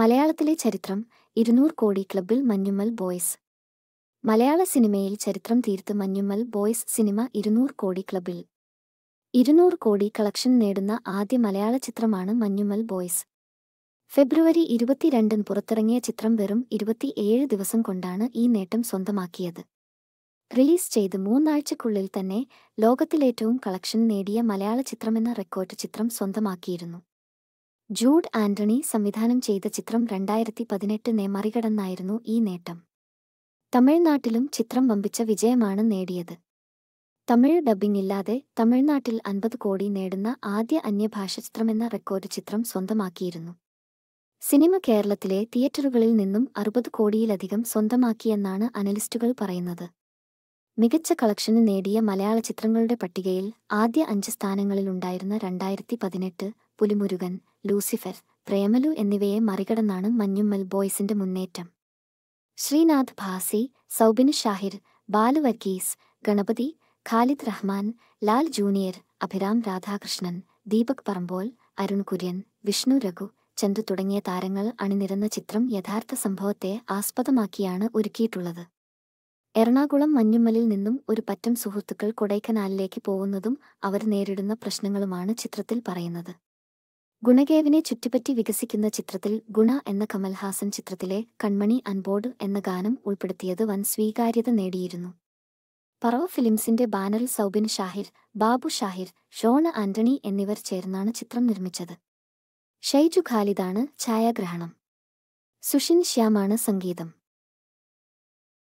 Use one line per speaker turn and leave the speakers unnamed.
മലയാളത്തിലെ ചരിത്രം ഇരുന്നൂറ് കോടി ക്ലബിൽ മഞ്ഞുമ്മൽ ബോയ്സ് മലയാള സിനിമയിൽ ചരിത്രം തീർത്ത് മഞ്ഞുമ്മൽ ബോയ്സ് സിനിമ ഇരുന്നൂറ് കോടി ക്ലബിൽ ഇരുന്നൂറ് കോടി കളക്ഷൻ നേടുന്ന ആദ്യ മലയാള ചിത്രമാണ് മഞ്ഞുമ്മൽ ബോയ്സ് ഫെബ്രുവരി ഇരുപത്തിരണ്ടിന് പുറത്തിറങ്ങിയ ചിത്രം വെറും ഇരുപത്തിയേഴ് ദിവസം കൊണ്ടാണ് ഈ നേട്ടം സ്വന്തമാക്കിയത് റിലീസ് ചെയ്ത് മൂന്നാഴ്ചക്കുള്ളിൽ തന്നെ ലോകത്തിലേറ്റവും കളക്ഷൻ നേടിയ മലയാള ചിത്രമെന്ന റെക്കോർഡ് ചിത്രം സ്വന്തമാക്കിയിരുന്നു ജൂഡ് ആന്റണി സംവിധാനം ചെയ്ത ചിത്രം രണ്ടായിരത്തി പതിനെട്ടിനെ മറികടന്നായിരുന്നു ഈ നേട്ടം തമിഴ്നാട്ടിലും ചിത്രം വമ്പിച്ച വിജയമാണ് നേടിയത് തമിഴ് ഡബ്ബിംഗ് ഇല്ലാതെ തമിഴ്നാട്ടിൽ അൻപത് കോടി നേടുന്ന ആദ്യ അന്യഭാഷ ചിത്രമെന്ന റെക്കോർഡ് ചിത്രം സ്വന്തമാക്കിയിരുന്നു സിനിമ കേരളത്തിലെ തിയേറ്ററുകളിൽ നിന്നും അറുപത് കോടിയിലധികം സ്വന്തമാക്കിയെന്നാണ് അനലിസ്റ്റുകൾ പറയുന്നത് മികച്ച കളക്ഷന് നേടിയ മലയാള ചിത്രങ്ങളുടെ പട്ടികയിൽ ആദ്യ അഞ്ച് സ്ഥാനങ്ങളിലുണ്ടായിരുന്ന രണ്ടായിരത്തി പതിനെട്ട് പുലിമുരുകൻ ലൂസിഫർ പ്രേമലു എന്നിവയെ മറികടന്നാണ് മഞ്ഞുമ്മൽ ബോയ്സിന്റെ മുന്നേറ്റം ശ്രീനാഥ് ഭാസി സൗബിൻ ഷാഹിർ ബാലു വർഗീസ് ഗണപതി ഖാലിദ് റഹ്മാൻ ലാൽ ജൂനിയർ അഭിരാം രാധാകൃഷ്ണൻ ദീപക് പറമ്പോൾ അരുൺ കുര്യൻ വിഷ്ണു രഘു ചന്തു തുടങ്ങിയ താരങ്ങൾ അണിനിരന്ന ചിത്രം യഥാർത്ഥ സംഭവത്തെ ആസ്പദമാക്കിയാണ് ഒരുക്കിയിട്ടുള്ളത് എറണാകുളം മഞ്ഞുമ്മലിൽ നിന്നും ഒരു പറ്റം സുഹൃത്തുക്കൾ കൊടൈക്കനാലിലേക്ക് പോകുന്നതും അവർ നേരിടുന്ന പ്രശ്നങ്ങളുമാണ് ചിത്രത്തിൽ പറയുന്നത് ഗുണകേവിനെ ചുറ്റിപ്പറ്റി വികസിക്കുന്ന ചിത്രത്തിൽ ഗുണ എന്ന കമൽഹാസൻ ചിത്രത്തിലെ കൺമണി അൺബോർഡ് എന്ന ഗാനം ഉൾപ്പെടുത്തിയത് വൻ സ്വീകാര്യത നേടിയിരുന്നു പറവ ഫിലിംസിന്റെ ബാനറിൽ സൗബിൻ ഷാഹിർ ബാബു ഷാഹിർ ഷോണ ആന്റണി എന്നിവർ ചേർന്നാണ് ചിത്രം നിർമ്മിച്ചത് ഷൈജു ഖാലിദാണ് ഛായാഗ്രഹണം സുഷിൻ ശ്യാമാണ് സംഗീതം